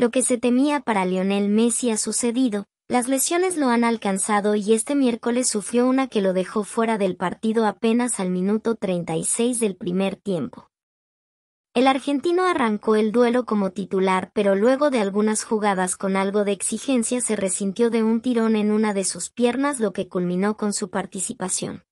Lo que se temía para Lionel Messi ha sucedido, las lesiones lo han alcanzado y este miércoles sufrió una que lo dejó fuera del partido apenas al minuto 36 del primer tiempo. El argentino arrancó el duelo como titular, pero luego de algunas jugadas con algo de exigencia se resintió de un tirón en una de sus piernas, lo que culminó con su participación.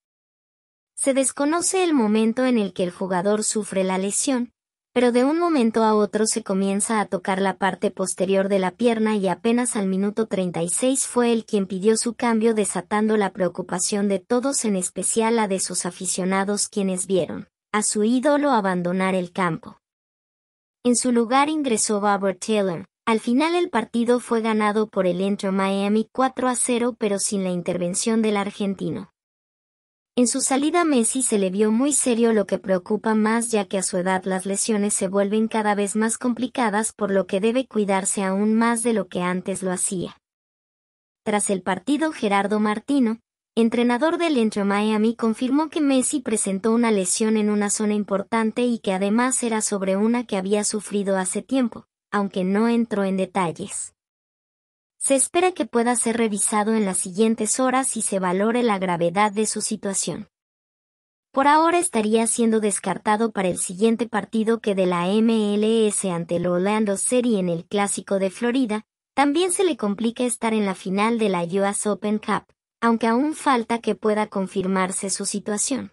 Se desconoce el momento en el que el jugador sufre la lesión, pero de un momento a otro se comienza a tocar la parte posterior de la pierna y apenas al minuto 36 fue el quien pidió su cambio desatando la preocupación de todos en especial la de sus aficionados quienes vieron a su ídolo abandonar el campo. En su lugar ingresó Robert Taylor. Al final el partido fue ganado por el entro Miami 4 a 0 pero sin la intervención del argentino. En su salida Messi se le vio muy serio lo que preocupa más ya que a su edad las lesiones se vuelven cada vez más complicadas por lo que debe cuidarse aún más de lo que antes lo hacía. Tras el partido Gerardo Martino, entrenador del Entre Miami confirmó que Messi presentó una lesión en una zona importante y que además era sobre una que había sufrido hace tiempo, aunque no entró en detalles. Se espera que pueda ser revisado en las siguientes horas y se valore la gravedad de su situación. Por ahora estaría siendo descartado para el siguiente partido que de la MLS ante el Orlando City en el Clásico de Florida, también se le complica estar en la final de la US Open Cup, aunque aún falta que pueda confirmarse su situación.